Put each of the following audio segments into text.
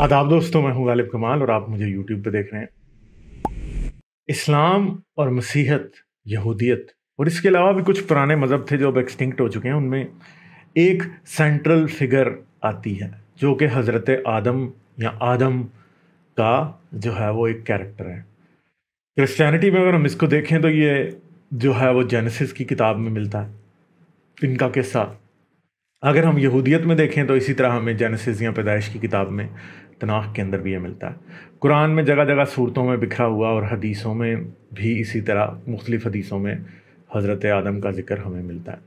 आदाब दोस्तों मैं हूं गालिब कमाल और आप मुझे यूट्यूब पर देख रहे हैं इस्लाम और मसीहत यहूदियत और इसके अलावा भी कुछ पुराने मज़हब थे जो अब एक्सटिंक्ट हो चुके हैं उनमें एक सेंट्रल फिगर आती है जो कि हज़रत आदम या आदम का जो है वो एक कैरेक्टर है क्रिश्चियनिटी में अगर हम इसको देखें तो ये जो है वो जेनेसिस की किताब में मिलता है इनका किस्सा अगर हम यहूदियत में देखें तो इसी तरह हमें जेनेसिस या पैदाइश की किताब में तनाख के अंदर भी ये मिलता है कुरान में जगह जगह सूरतों में बिखरा हुआ और हदीसों में भी इसी तरह मुख्तलिफ़ हदीसों में हज़रत आदम का जिक्र हमें मिलता है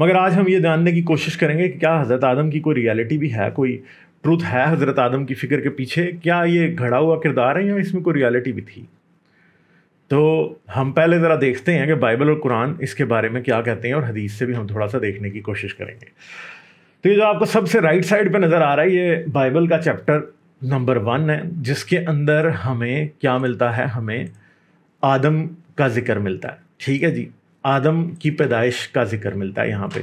मगर आज हम ये जानने की कोशिश करेंगे कि क्या हज़रत आदम की कोई रियलिटी भी है कोई ट्रूथ है हज़रत आदम की फ़िक्र के पीछे क्या ये घड़ा हुआ किरदार है या इसमें कोई रियलिटी भी थी तो हम पहले ज़रा देखते हैं कि बाइबल और कुरान इसके बारे में क्या कहते हैं और हदीस से भी हम थोड़ा सा देखने की कोशिश करेंगे तो ये जो आपको सबसे राइट साइड पे नज़र आ रहा है ये बाइबल का चैप्टर नंबर वन है जिसके अंदर हमें क्या मिलता है हमें आदम का ज़िक्र मिलता है ठीक है जी आदम की पैदाइश का ज़िक्र मिलता है यहाँ पे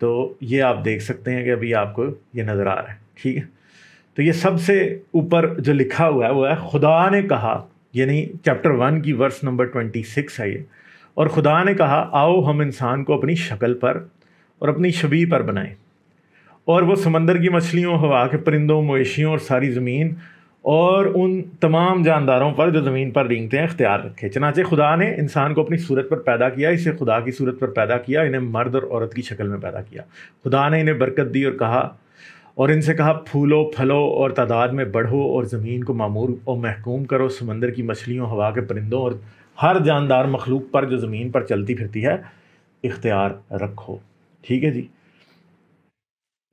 तो ये आप देख सकते हैं कि अभी आपको ये नज़र आ रहा है ठीक है तो ये सबसे ऊपर जो लिखा हुआ है वो है खुदा ने कहा यानी चैप्टर वन की वर्स नंबर ट्वेंटी सिक्स है ये और ख़ुदा ने कहा आओ हम इंसान को अपनी शक्ल पर और अपनी छवि पर बनाएं और वो समंदर की मछलियों हवा के परिंदों मवेशियों और सारी ज़मीन और उन तमाम जानदारों पर जो ज़मीन पर रेंगते हैं इख्तियार रखे चनाचे खुदा ने इंसान को अपनी सूरत पर पैदा किया इसे खुदा की सूरत पर पैदा किया इन्हें मर्द और औरत की शक्ल में पैदा किया खुदा ने इन्हें बरकत दी और कहा और इनसे कहा फूलो फलो और तादाद में बढ़ो और ज़मीन को मामूर और महकूम करो समंदर की मछलियों हवा के परिंदों और हर जानदार मखलूक पर जो ज़मीन पर चलती फिरती है इख्तियार रखो ठीक है जी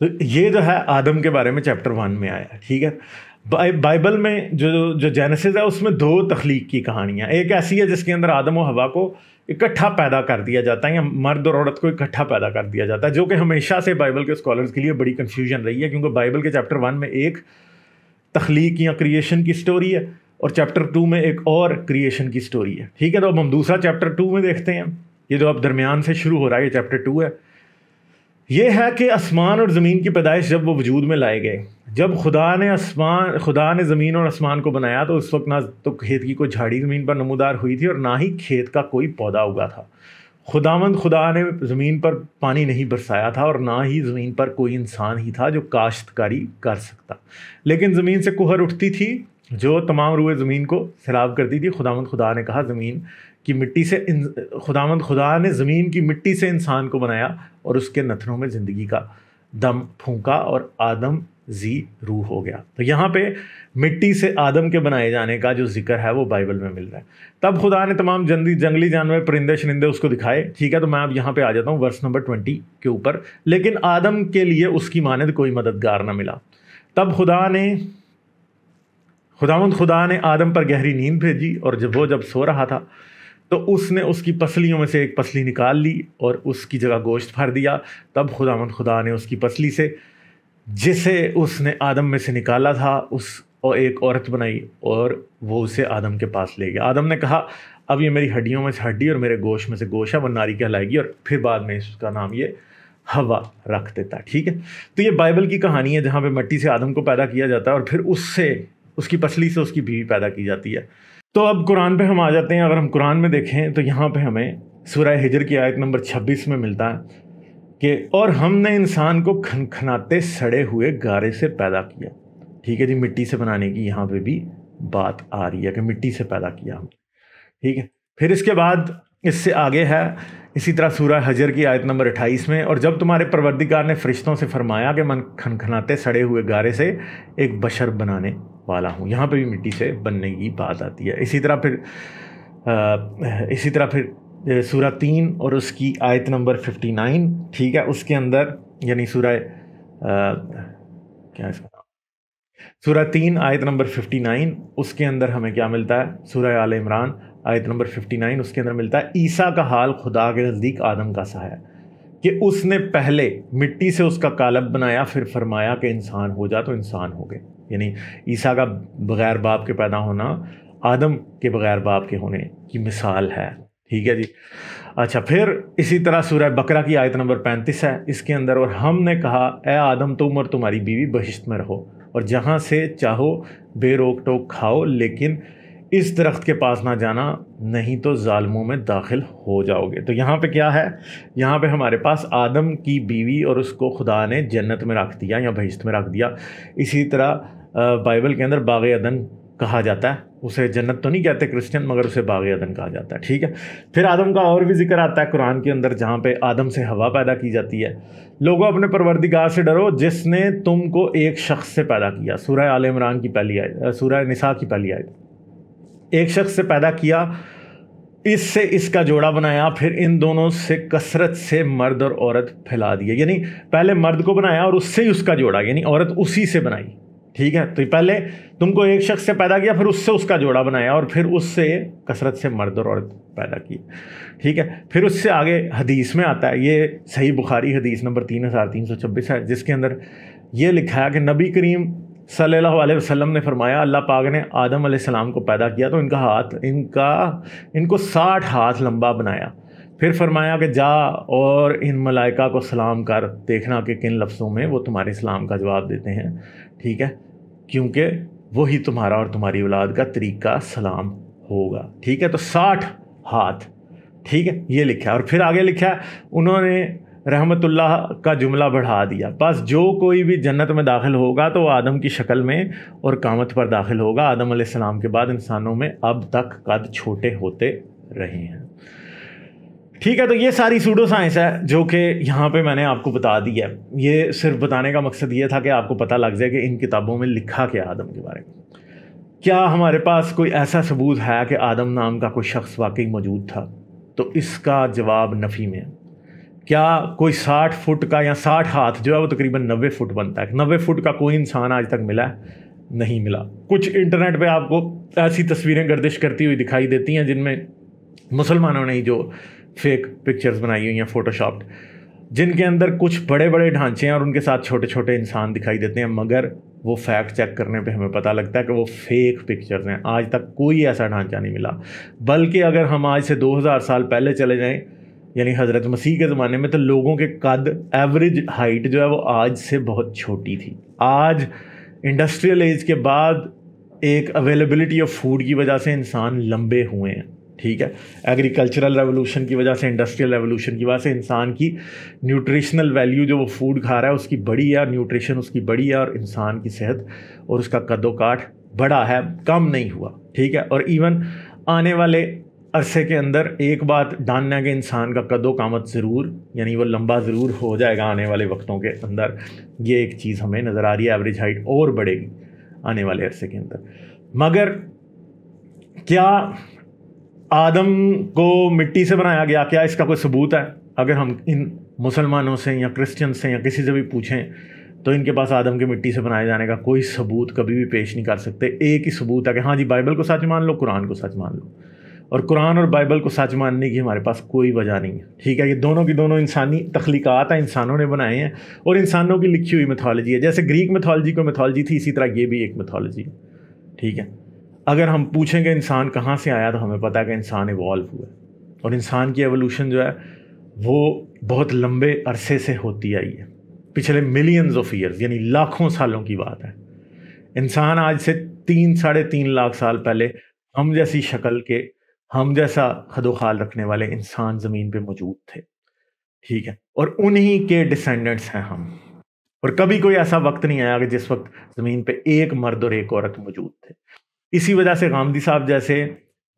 तो ये जो है आदम के बारे में चैप्टर वन में आया ठीक है बाइबल में जो जो जेनेसिस है उसमें दो तख्लीक की कहानियाँ एक ऐसी है जिसके अंदर आदम और हवा को इकट्ठा पैदा कर दिया जाता है या मर्द और औरत को इकट्ठा पैदा कर दिया जाता है जो कि हमेशा से बाइबल के स्कॉलर्स के लिए बड़ी कन्फ्यूजन रही है क्योंकि बाइबल के चैप्टर वन में एक तख्लीक या क्रिएशन की स्टोरी है और चैप्टर टू में एक और क्रिएशन की स्टोरी है ठीक है तो अब हम दूसरा चैप्टर टू में देखते हैं ये जो अब दरमियान से शुरू हो रहा है ये चैप्टर टू है ये है कि आसमान और ज़मीन की पैदाइश जब वो वजूद में लाए गए जब खुदा ने आसमान खुदा ने ज़मीन और आसमान को बनाया तो उस वक्त ना तो खेत की कोई झाड़ी ज़मीन पर नमोदार हुई थी और ना ही खेत का कोई पौधा उगा था खुदावंद खुदा ने ज़मीन पर पानी नहीं बरसाया था और ना ही ज़मीन पर कोई इंसान ही था जो काश्तकारी कर सकता लेकिन ज़मीन से कुहर उठती थी जो तमाम रुए ज़मीन को सैलाब करती थी खुदावंद खुदा ने कहा ज़मीन कि मिट्टी से खुदामंद खुदा ने ज़मीन की मिट्टी से इंसान को बनाया और उसके नथनों में ज़िंदगी का दम फूका और आदम जी रूह हो गया तो यहाँ पे मिट्टी से आदम के बनाए जाने का जो जिक्र है वो बाइबल में मिल रहा है तब खुदा ने तमाम जंगली जंगली जानवर परिंदे शरिंदे उसको दिखाए ठीक है तो मैं अब यहाँ पे आ जाता हूँ वर्ष नंबर ट्वेंटी के ऊपर लेकिन आदम के लिए उसकी मानद कोई मददगार ना मिला तब खुदा ने खुदावंद खुदा ने आदम पर गहरी नींद भेजी और जब वो जब सो रहा था तो उसने उसकी पसलियों में से एक पसली निकाल ली और उसकी जगह गोश्त भर दिया तब खुदामंद खुदा ने उसकी पसली से जिसे उसने आदम में से निकाला था उस और एक औरत बनाई और वो उसे आदम के पास ले गया आदम ने कहा अब ये मेरी हड्डियों में से हड्डी और मेरे गोश में से गोशा वन नारी कहलाएगी और फिर बाद में इसका नाम ये हवा रख देता ठीक है तो ये बाइबल की कहानी है जहाँ पे मट्टी से आदम को पैदा किया जाता है और फिर उससे उसकी पसली से उसकी बीवी पैदा की जाती है तो अब कुरान पे हम आ जाते हैं अगर हम कुरान में देखें तो यहाँ पे हमें सूर्य हिजर की आयत नंबर 26 में मिलता है कि और हमने इंसान को खनखनाते सड़े हुए गारे से पैदा किया ठीक है जी मिट्टी से बनाने की यहाँ पे भी बात आ रही है कि मिट्टी से पैदा किया हम ठीक है फिर इसके बाद इससे आगे है इसी तरह सूरह हजर की आयत नंबर 28 में और जब तुम्हारे परवरदिकार ने फरिश्तों से फरमाया कि मन खनखनाते सड़े हुए गारे से एक बशर बनाने वाला हूँ यहाँ पे भी मिट्टी से बनने की बात आती है इसी तरह फिर आ, इसी तरह फिर सूरा तीन और उसकी आयत नंबर फिफ्टी नाइन ठीक है उसके अंदर यानी सूर्य क्या इसका सूरा तीन आयत नंबर फिफ्टी नाइन उसके अंदर हमें क्या मिलता है सूर्य आल इमरान आयत नंबर फिफ्टी नाइन उसके अंदर मिलता है ईसा का हाल खुदा के नज़दीक आदम का सा है कि उसने पहले मिट्टी से उसका कालब बनाया फिर फरमाया कि इंसान हो जा तो इंसान हो गए यानी ईसा का बगैर बाप के पैदा होना आदम के बगैर बाप के होने की मिसाल है ठीक है जी अच्छा फिर इसी तरह सूरह बकरा की आयत नंबर पैंतीस है इसके अंदर और हमने कहा ए आदम तुम और तुम्हारी बीवी बहिश्त में रहो और जहाँ से चाहो बेरोक टोक खाओ लेकिन इस दरख्त के पास ना जाना नहीं तो ालमों में दाखिल हो जाओगे तो यहाँ पे क्या है यहाँ पे हमारे पास आदम की बीवी और उसको खुदा ने जन्नत में रख दिया या बहिश्त में रख दिया इसी तरह बाइबल के अंदर बाग अदन कहा जाता है उसे जन्नत तो नहीं कहते क्रिश्चियन मगर उसे बाग अदन कहा जाता है ठीक है फिर आदम का और भी जिक्र आता है कुरान के अंदर जहाँ पे आदम से हवा पैदा की जाती है लोगों अपने परवरदिगार से डरो जिसने तुमको एक शख्स से पैदा किया सूर्य आल इमरान की पहली आयत सूर्य निसा की पहली आयत एक शख्स से पैदा किया इससे इसका जोड़ा बनाया फिर इन दोनों से कसरत से मर्द और औरत फैला दिया यानी पहले मर्द को बनाया और उससे ही उसका जोड़ा यानी औरत उसी से बनाई ठीक है तो पहले तुमको एक शख्स से पैदा किया फिर उससे उसका जोड़ा बनाया और फिर उससे कसरत से मर्द और औरत पैदा की ठीक है फिर उससे आगे हदीस में आता है ये सही बुखारी हदीस नंबर तीन हज़ार तीन सौ छब्बीस है जिसके अंदर ये लिखा है कि नबी करीम सल्लल्लाहु अलैहि वसल्लम ने फरमाया अल्लाह पाक ने आदम सलाम को पैदा किया तो इनका हाथ इनका इनको साठ हाथ लंबा बनाया फिर फरमाया कि जा और इन मलाइका को सलाम कर देखना कि किन लफ्ज़ों में वो तुम्हारे सलाम का जवाब देते हैं ठीक है क्योंकि वही तुम्हारा और तुम्हारी औलाद का तरीका सलाम होगा ठीक है तो साठ हाथ ठीक है ये लिखा है और फिर आगे लिखा है उन्होंने रहमतुल्लाह का जुमला बढ़ा दिया बस जो कोई भी जन्नत में दाखिल होगा तो आदम की शक्ल में और कामत पर दाखिल होगा आदम सलाम के बाद इंसानों में अब तक कद छोटे होते रहे हैं ठीक है तो ये सारी सूडो साइंस है जो कि यहाँ पे मैंने आपको बता दी है ये सिर्फ बताने का मकसद ये था कि आपको पता लग जाए कि इन किताबों में लिखा क्या आदम के बारे में क्या हमारे पास कोई ऐसा सबूत है कि आदम नाम का कोई शख्स वाकई मौजूद था तो इसका जवाब नफ़ी में है क्या कोई साठ फुट का या साठ हाथ जो है वो तकरीबन नब्बे फुट बनता है नब्बे फुट का कोई इंसान आज तक मिला है नहीं मिला कुछ इंटरनेट पे आपको ऐसी तस्वीरें गर्दिश करती हुई दिखाई देती हैं जिनमें मुसलमानों ने जो फेक पिक्चर्स बनाई हुई हैं फ़ोटोशॉप्ड जिनके अंदर कुछ बड़े बड़े ढांचे हैं और उनके साथ छोटे छोटे इंसान दिखाई देते हैं मगर वो फैक्ट चेक करने पे हमें पता लगता है कि वो फेक पिक्चर्स हैं आज तक कोई ऐसा ढांचा नहीं मिला बल्कि अगर हम आज से 2000 साल पहले चले जाएं यानी हज़रत मसीह के ज़माने में तो लोगों के कद एवरेज हाइट जो है वो आज से बहुत छोटी थी आज इंडस्ट्रियल एज के बाद एक अवेलेबिलिटी ऑफ फूड की वजह से इंसान लंबे हुए हैं ठीक है एग्रीकल्चरल रेवोल्यूशन की वजह से इंडस्ट्रियल रेवोल्यूशन की वजह से इंसान की न्यूट्रिशनल वैल्यू जो वो फूड खा रहा है उसकी बड़ी है न्यूट्रिशन उसकी बड़ी है और इंसान की सेहत और उसका कदोकाठ बड़ा है कम नहीं हुआ ठीक है और इवन आने वाले अरसे के अंदर एक बात डानने के इंसान का कदो कामत ज़रूर यानी वो लंबा ज़रूर हो जाएगा आने वाले वक्तों के अंदर ये एक चीज़ हमें नज़र आ रही है एवरेज हाइट और बढ़ेगी आने वाले अरसे के अंदर मगर क्या आदम को मिट्टी से बनाया गया क्या इसका कोई सबूत है अगर हम इन मुसलमानों से या क्रिश्चियन से या किसी से भी पूछें तो इनके पास आदम की मिट्टी से बनाए जाने का कोई सबूत कभी भी पेश नहीं कर सकते एक ही सबूत है कि हाँ जी बाइबल को सच मान लो कुरान को सच मान लो और कुरान और बाइबल को सच मानने की हमारे पास कोई वजह नहीं है ठीक है ये दोनों की दोनों इंसानी तख्लीक़ात हैं इंसानों ने बनाए हैं और इंसानों की लिखी हुई मिथोलॉजी है जैसे ग्रीक मिथोलॉजी को मिथोलॉजी थी इसी तरह ये भी एक मिथोलॉजी है ठीक है अगर हम पूछेंगे इंसान कहाँ से आया तो हमें पता है कि इंसान इवॉल्व हुआ है और इंसान की एवोल्यूशन जो है वो बहुत लंबे अरसे से होती आई है पिछले मिलियंस ऑफ ईयर्स यानी लाखों सालों की बात है इंसान आज से तीन साढ़े तीन लाख साल पहले हम जैसी शक्ल के हम जैसा खदोखाल रखने वाले इंसान ज़मीन पे मौजूद थे ठीक है और उन्हीं के डिसेंडेंट्स हैं हम और कभी कोई ऐसा वक्त नहीं आया कि जिस वक्त ज़मीन पे एक मर्द और एक औरत मौजूद थे इसी वजह से गांधी साहब जैसे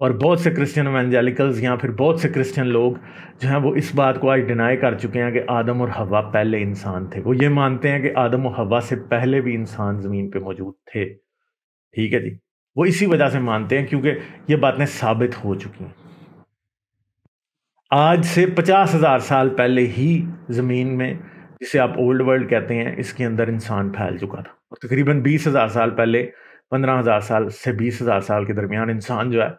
और बहुत से क्रिश्चियन एवेंजेलिकल्स या फिर बहुत से क्रिश्चियन लोग जो हैं वो इस बात को आज डिनाई कर चुके हैं कि आदम और हवा पहले इंसान थे वो ये मानते हैं कि आदम और हवा से पहले भी इंसान ज़मीन पे मौजूद थे ठीक है जी वो इसी वजह से मानते हैं क्योंकि ये बातें साबित हो चुकी हैं आज से पचास हज़ार साल पहले ही ज़मीन में जिसे आप ओल्ड वर्ल्ड कहते हैं इसके अंदर इंसान फैल चुका था और तकरीबन बीस हज़ार साल पहले पंद्रह हज़ार साल से बीस हज़ार साल के दरमियान इंसान जो है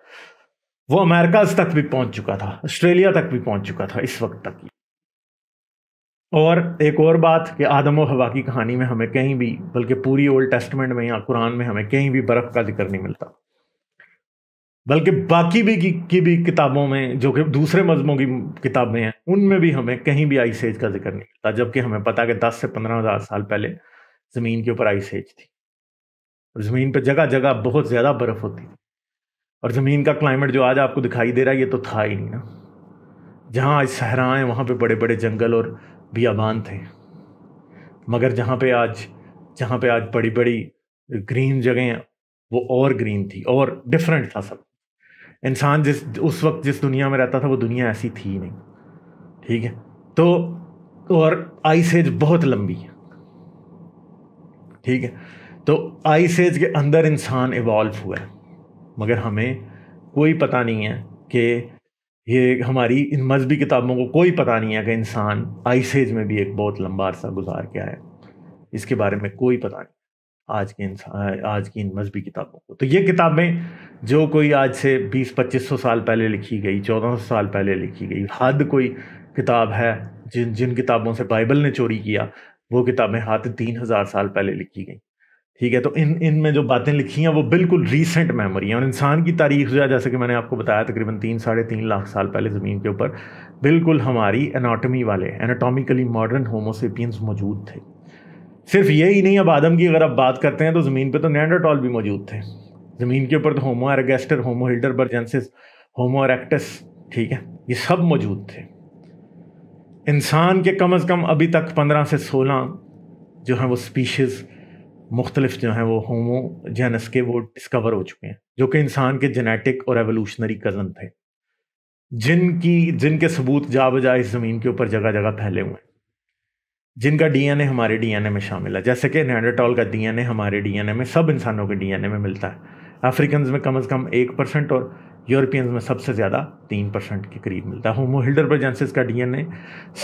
वो अमेरिकाज तक भी पहुंच चुका था ऑस्ट्रेलिया तक भी पहुंच चुका था इस वक्त तक और एक और बात कि आदम और हवा की कहानी में हमें कहीं भी बल्कि पूरी ओल्ड टेस्टमेंट में या कुरान में हमें कहीं भी बर्फ़ का जिक्र नहीं मिलता बल्कि बाकी भी की, की भी किताबों में जो कि दूसरे मजमों की किताबें हैं उनमें भी हमें कहीं भी आइस एज का जिक्र नहीं मिलता जबकि हमें पता कि दस से पंद्रह हज़ार साल पहले ज़मीन के ऊपर आइस एज थी और ज़मीन पर जगह जगह बहुत ज़्यादा बर्फ़ होती थी और ज़मीन का क्लाइमेट जो आज आपको दिखाई दे रहा है ये तो था ही नहीं ना जहाँ आज सहरा हैं वहाँ पर बड़े बड़े जंगल और बियाबान थे मगर जहाँ पे आज जहाँ पे आज बड़ी बड़ी ग्रीन जगह वो और ग्रीन थी और डिफरेंट था सब इंसान जिस उस वक्त जिस दुनिया में रहता था वो दुनिया ऐसी थी ही नहीं ठीक है तो और आइस एज बहुत लंबी है ठीक है तो आइस एज के अंदर इंसान इवॉल्व हुआ है मगर हमें कोई पता नहीं है कि ये हमारी इन मजहबी किताबों को कोई पता नहीं है कि इंसान आइसेज में भी एक बहुत लंबा अरसा गुजार के आया इसके बारे में कोई पता नहीं आज के इंसान आज की इन मजहबी किताबों को तो ये किताबें जो कोई आज से 20-2500 साल पहले लिखी गई 1400 साल पहले लिखी गई हद कोई किताब है जिन जिन किताबों से बाइबल ने चोरी किया वो किताबें हाथ तीन हज़ार साल पहले लिखी गई ठीक है तो इन इन में जो बातें लिखी हैं वो बिल्कुल रीसेंट मेमोरी हैं और इंसान की तारीख जो है जैसे कि मैंने आपको बताया तकरीबन तीन साढ़े तीन लाख साल पहले ज़मीन के ऊपर बिल्कुल हमारी एनाटॉमी वाले एनाटॉमिकली मॉडर्न होमोसेपियंस मौजूद थे सिर्फ ये ही नहीं अब आदम की अगर आप बात करते हैं तो ज़मीन पर तो नैंडाटॉल भी मौजूद थे ज़मीन के ऊपर तो होमो एरगेस्टर होमो हिल्डर बर्जेंसिस होमो एरेक्टस ठीक है ये सब मौजूद थे इंसान के कम अज़ कम अभी तक पंद्रह से सोलह जो हैं वो स्पीशीज़ मुख्तलिफ जो हैं वो होमो जेनस के वो डिस्कवर हो चुके हैं जो कि इंसान के जेनेटिक और एवोल्यूशनरी कज़न थे जिनकी जिनके सबूत जा बजा इस ज़मीन के ऊपर जगह जगह फैले हुए हैं जिनका डीएनए हमारे डीएनए में शामिल है जैसे कि नैंडाटॉल का डीएनए हमारे डीएनए में सब इंसानों के डीएनए में मिलता है अफ्रीकन में कम अज़ कम एक परसेंट और यूरोपियंस में सबसे ज़्यादा तीन परसेंट के करीब मिलता है होमो हिल्डर प्रजेंसिस का डीएनए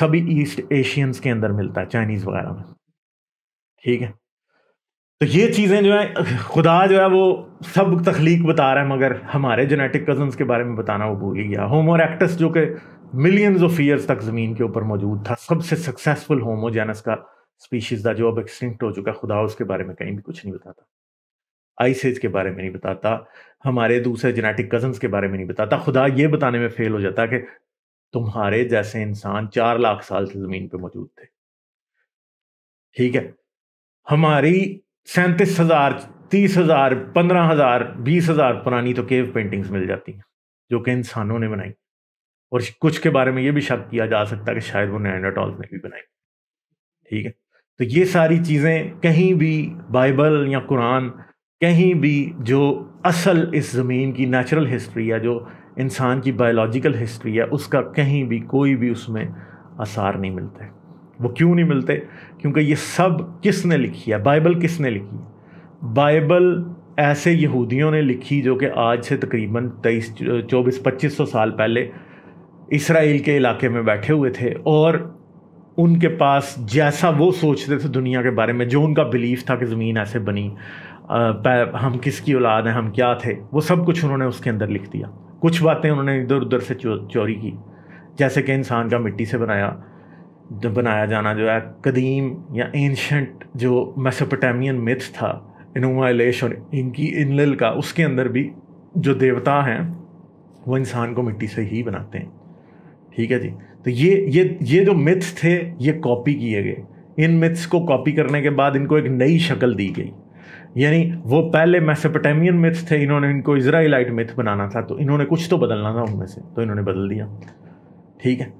सभी ईस्ट एशियंस के अंदर मिलता है चाइनीज़ वगैरह में ठीक है तो ये चीज़ें जो है खुदा जो है वो सब तख्लीक बता रहा है मगर हमारे जेनेटिक कज़न्स के बारे में बताना वो भूल ही गया होमो एक्टस जो कि मिलियंस ऑफ ईयर्स तक ज़मीन के ऊपर मौजूद था सबसे सक्सेसफुल होमोजेनस का स्पीशीज़ था जो अब एक्सटिंक्ट हो चुका खुदा उसके बारे में कहीं भी कुछ नहीं बताता आइसेज के बारे में नहीं बताता हमारे दूसरे जेनेटिक कज़न्स के बारे में नहीं बताता खुदा ये बताने में फेल हो जाता कि तुम्हारे जैसे इंसान चार लाख साल से ज़मीन पर मौजूद थे ठीक है हमारी सैंतीस हज़ार तीस हज़ार पंद्रह हज़ार बीस हज़ार पुरानी तो केव पेंटिंग्स मिल जाती हैं जो कि इंसानों ने बनाई और कुछ के बारे में ये भी शक किया जा सकता है कि शायद वो नैंडाटॉल्स ने भी बनाई ठीक है तो ये सारी चीज़ें कहीं भी बाइबल या कुरान कहीं भी जो असल इस ज़मीन की नेचुरल हिस्ट्री है जो इंसान की बायोलॉजिकल हिस्ट्री है उसका कहीं भी कोई भी उसमें आसार नहीं मिलता है वो क्यों नहीं मिलते क्योंकि ये सब किसने लिखी है बाइबल किसने लिखी है बाइबल ऐसे यहूदियों ने लिखी जो कि आज से तकरीबन तेईस चौबीस पच्चीस सौ साल पहले इसराइल के इलाके में बैठे हुए थे और उनके पास जैसा वो सोचते थे दुनिया के बारे में जो उनका बिलीफ था कि ज़मीन ऐसे बनी हम किसकी औलाद हैं हम क्या थे वो सब कुछ उन्होंने उसके अंदर लिख दिया कुछ बातें उन्होंने इधर उधर से चो, चोरी की जैसे कि इंसान का मिट्टी से बनाया जो बनाया जाना जो है कदीम या एंशंट जो मेसोपोटामियन मिथ था इनुमा और इनकी इनल का उसके अंदर भी जो देवता हैं वो इंसान को मिट्टी से ही बनाते हैं ठीक है जी तो ये ये ये जो मिथ्स थे ये कॉपी किए गए इन मिथ्स को कॉपी करने के बाद इनको एक नई शक्ल दी गई यानी वो पहले मैसेपटेमियन मिथ्स थे इन्होंने इनको इसराइलाइट मिथ बनाना था तो इन्होंने कुछ तो बदलना था उनमें से तो इन्होंने बदल दिया ठीक है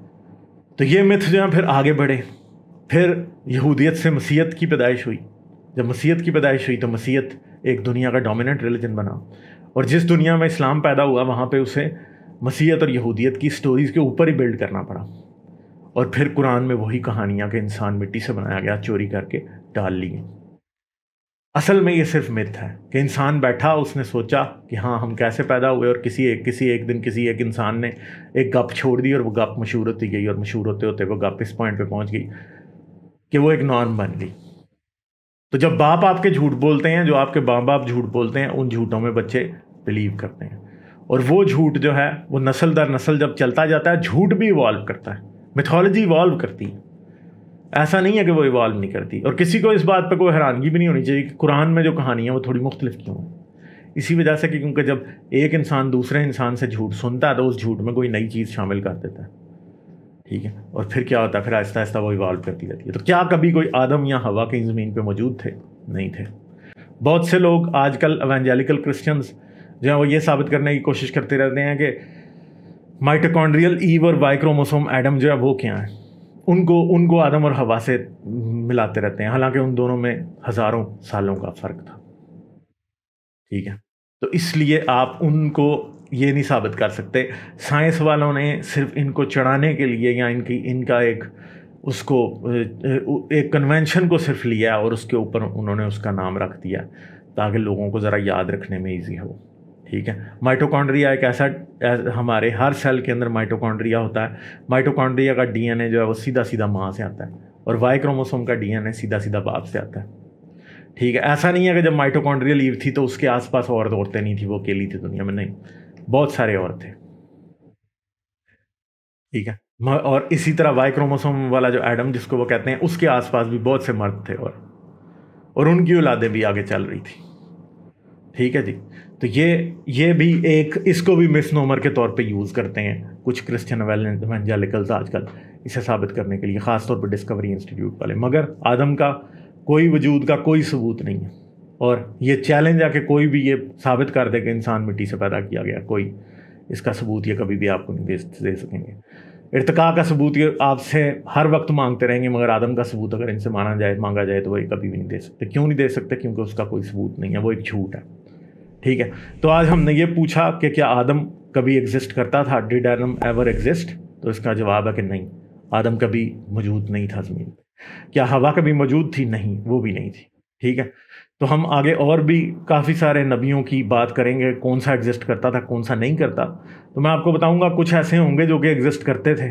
तो ये मिथ जो है फिर आगे बढ़े फिर यहूदियत से मसीहत की पैदाइश हुई जब मसीहत की पैदाइश हुई तो मसीहत एक दुनिया का डोमिनेंट रिलीजन बना और जिस दुनिया में इस्लाम पैदा हुआ वहाँ पे उसे मसीहत और यहूदियत की स्टोरीज़ के ऊपर ही बिल्ड करना पड़ा और फिर कुरान में वही कहानियाँ कि इंसान मिट्टी से बनाया गया चोरी करके डाल लिए असल में ये सिर्फ मिथ है कि इंसान बैठा उसने सोचा कि हाँ हम कैसे पैदा हुए और किसी एक किसी एक दिन किसी एक इंसान ने एक गप छोड़ दी और वो गप मशहूर होती गई और मशहूर होते होते वो गप इस पॉइंट पे पहुंच गई कि वो एक नॉर्म बन गई तो जब बाप आपके झूठ बोलते हैं जो आपके माँ बाप झूठ बोलते हैं उन झूठों में बच्चे बिलीव करते हैं और वो झूठ जो है वो नसल दर नसल जब चलता जाता है झूठ भी इवॉल्व करता है मिथोलॉजी इवॉल्व करती है ऐसा नहीं है कि वो इवाल्व नहीं करती और किसी को इस बात पर कोई हैरानगी भी नहीं होनी चाहिए कि कुरान में जो कहानी है वो थोड़ी मुख्तलिफ क्यों है इसी वजह से कि क्योंकि जब एक इंसान दूसरे इंसान से झूठ सुनता है तो उस झूठ में कोई नई चीज़ शामिल कर देता है ठीक है और फिर क्या होता है फिर आहिस्ता आहिस्ता वो इवाल्व करती रहती है तो क्या कभी कोई आदम या हवा कहीं ज़मीन पर मौजूद थे नहीं थे बहुत से लोग आजकल एवेंजेलिकल क्रिश्चियंस जो हैं वो ये साबित करने की कोशिश करते रहते हैं कि माइटोकॉन्ड्रियल ईव और वाइक्रोमोसोम एडम जो है वो क्या है उनको उनको आदम और हवा से मिलाते रहते हैं हालांकि उन दोनों में हज़ारों सालों का फ़र्क था ठीक है तो इसलिए आप उनको ये नहीं साबित कर सकते साइंस वालों ने सिर्फ इनको चढ़ाने के लिए या इनकी इनका एक उसको एक कन्वेंशन को सिर्फ लिया और उसके ऊपर उन्होंने उसका नाम रख दिया ताकि लोगों को ज़रा याद रखने में ईजी हो ठीक है माइटोकॉन्ड्रिया एक ऐसा हमारे हर सेल के अंदर माइटोकॉन्ड्रिया होता है माइटोकॉन्ड्रिया का डीएनए जो है वो सीधा सीधा माँ से आता है और वाई क्रोमोसोम का डीएनए सीधा सीधा बाप से आता है ठीक है ऐसा नहीं है कि जब माइटोकॉन्ड्रिया लीव थी तो उसके आसपास और तो औरतें नहीं थी वो अकेली थी दुनिया में नहीं बहुत सारे और थे ठीक है और इसी तरह वाई क्रोमोसोम वाला जो एडम जिसको वो कहते हैं उसके आसपास भी बहुत से मर्द थे और और उनकी औलादें भी आगे चल रही थी ठीक है जी तो ये ये भी एक इसको भी मिस नोमर के तौर पे यूज़ करते हैं कुछ क्रिश्चियन वेंजालिकल्स आजकल इसे साबित करने के लिए ख़ासतौर पर डिस्कवरी इंस्टीट्यूट वाले मगर आदम का कोई वजूद का कोई सबूत नहीं है और ये चैलेंज आके कोई भी ये साबित कर दे कि इंसान मिट्टी से पैदा किया गया कोई इसका सबूत ये कभी भी आपको नहीं दे सकेंगे इरतका का सबूत ये आपसे हर वक्त मांगते रहेंगे मगर आदम का सबूत अगर इनसे माना जाए मांगा जाए तो वही कभी भी नहीं दे सकते क्यों नहीं दे सकते क्योंकि उसका कोई सबूत नहीं है वो एक झूठ है ठीक है तो आज हमने ये पूछा कि क्या आदम कभी एग्जिस्ट करता था डिड आदम एवर एग्जिस्ट तो इसका जवाब है कि नहीं आदम कभी मौजूद नहीं था ज़मीन पर क्या हवा कभी मौजूद थी नहीं वो भी नहीं थी ठीक है तो हम आगे और भी काफ़ी सारे नबियों की बात करेंगे कौन सा एग्जिस्ट करता था कौन सा नहीं करता तो मैं आपको बताऊंगा कुछ ऐसे होंगे जो कि एग्जिस्ट करते थे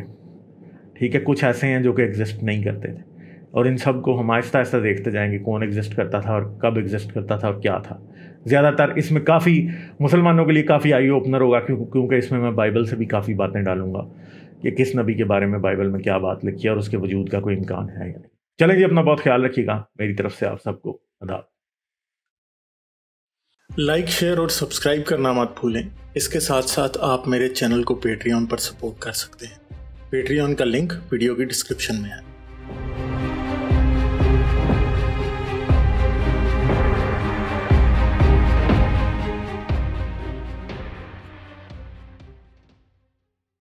ठीक है कुछ ऐसे हैं जो कि एग्जिस्ट नहीं करते थे और इन सब को हम आहिस्ता आहिस्ता देखते जाएंगे कौन एग्जिस्ट करता था और कब एग्जिस्ट करता था और क्या था ज़्यादातर इसमें काफ़ी मुसलमानों के लिए काफ़ी आई ओपनर होगा क्यों क्योंकि इसमें मैं बाइबल से भी काफ़ी बातें डालूंगा कि किस नबी के बारे में बाइबल में क्या बात लिखी है और उसके वजूद का कोई इम्कान है या नहीं चलें जी अपना बहुत ख्याल रखिएगा मेरी तरफ से आप सबको अदा लाइक शेयर और सब्सक्राइब करना मत भूलें इसके साथ साथ आप मेरे चैनल को पेट्रियन पर सपोर्ट कर सकते हैं पेट्रियन का लिंक वीडियो की डिस्क्रिप्शन में है